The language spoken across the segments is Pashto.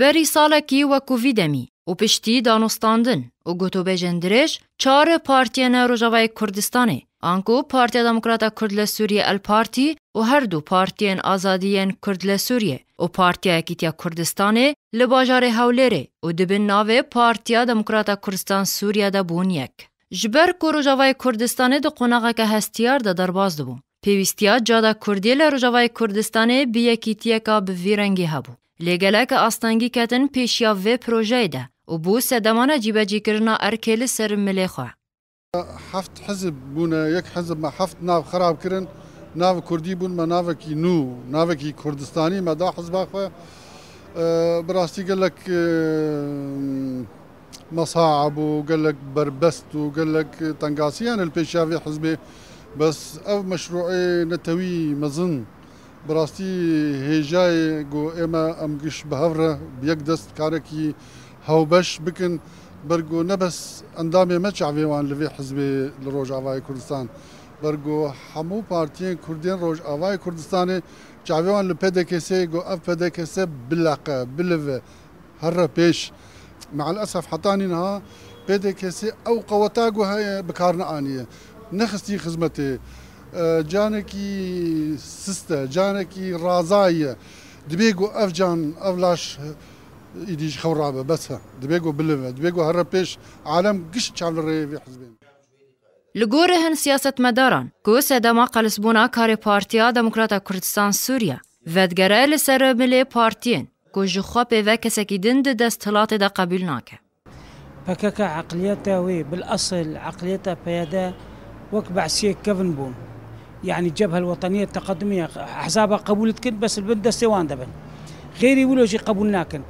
بەری ساڵێکی وەکو ڤیدەمی و پشتی دانوستاندن و گوتوبێژن درێژ چارە پارتیەنە ڕۆژاوای کوردستانێ ئانکو پارتیا دموکراتە کورد لە سووریە ئەل پارتی و هەردوو پارتیەن ئازادیەن کورد لە سووریە و پارتیایەکیتیا کوردستانێ لە باژارێ هەولێرێ و دبن ناوێ پارتیا دموکراتە کوردستان سووریادا بوون یەک ji ber ku Rojavayê Kurdistanê di qonaxeke hestiyar de derbas dibû. Pêwîstiya cada Kurdiyê li Rojavayê Kurdistanê bi yekîtiyeka bi vîrengî hebû. لګلک آستانګي کتن پیشیا و پروژه ده او بو سدمانه جیبجی کرنا ارکل سر ملی خو هفت حزب بونه یک حزب ما هفت ناو خراب کرن ناو کردی بون ما ناو کی نو ناو کی کردستانی ما دا حزب خو براستی گلک مصاعب وقال بربست وقال طنقاسي انا البيشافي حزبي بس او مشروعي نتوي مظن براستی هیجای گو ایم امکش بہور بیک دست کارکی ہو بش بکن برگو نبس نہ مچ عویوان میں حزب وان لو کردستان برگو همو پارتی کردین روج اوائے کردستان چاویوان وان لفے دے گو اف پے دے بلقه بلوه هر پیش مع الاسف حتانی نها دیکھے سے او ہے گو های بکارن آنیه نخستی خستی جانكي سستة جانكي رازاية دبيقو أف جان أف لاش إيديش خورابة بس دبيقو بلوة دبيقو هربيش عالم قش تشعل في حزبين لگور هن سیاست مداران که سده ما قلسبون اکاری پارتیا دموکرات کردستان سوریا ودگره لسر ملی پارتیین که جخوا پیوه کسی که دند دست تلات ده قبول ناکه پکک عقلیت وی بالاصل عقلیت پیاده وک بعثی کفن بون يعني الجبهه الوطنيه التقدميه احزابها قبولت كنت بس البند سيوان دبن غير يقولوا شي قبولناكن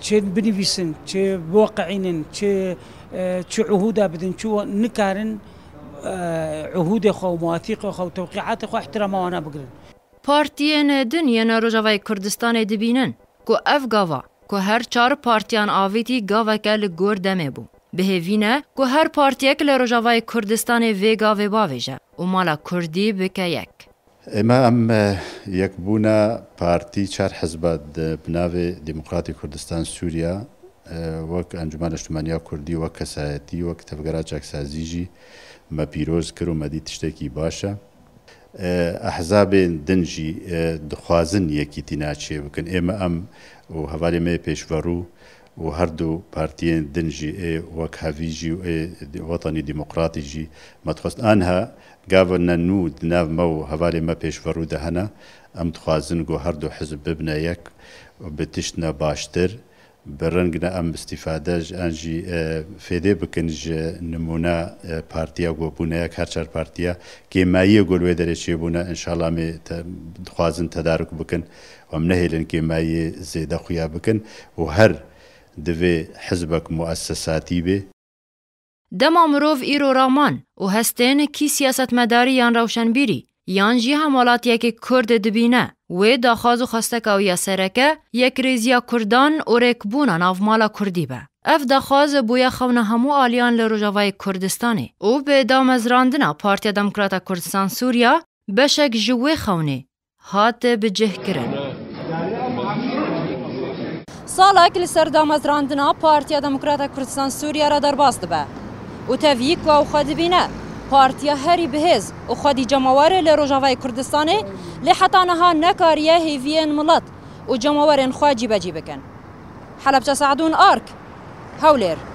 شي بنفيسن شي بواقعين شي آه، شي عهودا بدن شو نكارن آه، عهود خو مواثيق خو توقيعات خو احترام وانا بقول پارتیان دنیا نروژاوی کردستان دبینن که اف گاوا هر چار پارتیان آویتی گاوا که گور دمه بو بهوینه که هر پارتیک لی رجاوای کردستان ویگا وی باویجه و مالا کردی بکه یک اما ام یک بونا پارتی چار حزب بناو دموکراتی کردستان سوریا وەک ئەنجمان شتمانیا کوردی وەک کەسایەتی وەک تەفگەرا چاکسازیژی مە پیرۆز کرد و مەدی تشتێکی باشە. ئەحزابێن دنجی دخوازن یەکیتی ناچێ بکەن ئێمە ئەم و هەوارێ مێ پێشڤەڕوو و هەردوو پارتیەن دنجی ئێ وەک هەویژی و وەتەنی دیموکراتیژی مەتخست ئەها گاڤەنە نو دناومە و هەوارێ مە پێشڤەرو دەهەنە ئەم دخوازن گۆ هەردوو حزب ببنە یەک بتیشتە باشتر بڕنگە ئەم استیفادەژ ئەنجی فێدێ بکنژ نمونە پارتیا گۆ بوونەیەک هەرچەر پارتیا گێماییە گۆلوێ دەرەچێ بوونە ئەنشاڵامی دخوازن تەدارک بکن ئەم نەهێلن گێمایی زێدە خویا بکن و هەر دوێ حزبك مؤسساتي مؤسساتی دما مروف مرۆڤ رامان و هەستێنێکی سیاستمەداری یان ڕەوشنبیری یان ژی هەم وڵاتیەکی کوردە دبینە وێ داخواز و او خستەکە و یاسەرەکە یەکرێزیە کوردان ئۆرێکبوونە ناوماڵە کوردی بە ئەف داخوازە بویە خەونە هەموو ئالیان لە ڕۆژاوای کوردستانی و بێدامەزراندنە پارتیا دەموکراتە کوردستان سووریا بەشێک ژوێ خەونێ هاتە کرن سالک لی سر دامزراندنا پارتیا دموکرات کردستان سوریا را درباز دبه و تفیک و خود بینه پارتیا هری بهز و خودی جماوره لی روژاوی کردستانه لی حتا نها نکاریه هیوین ملت و جماورین خواجی بجی بکن حلبچه سعدون آرک هولیر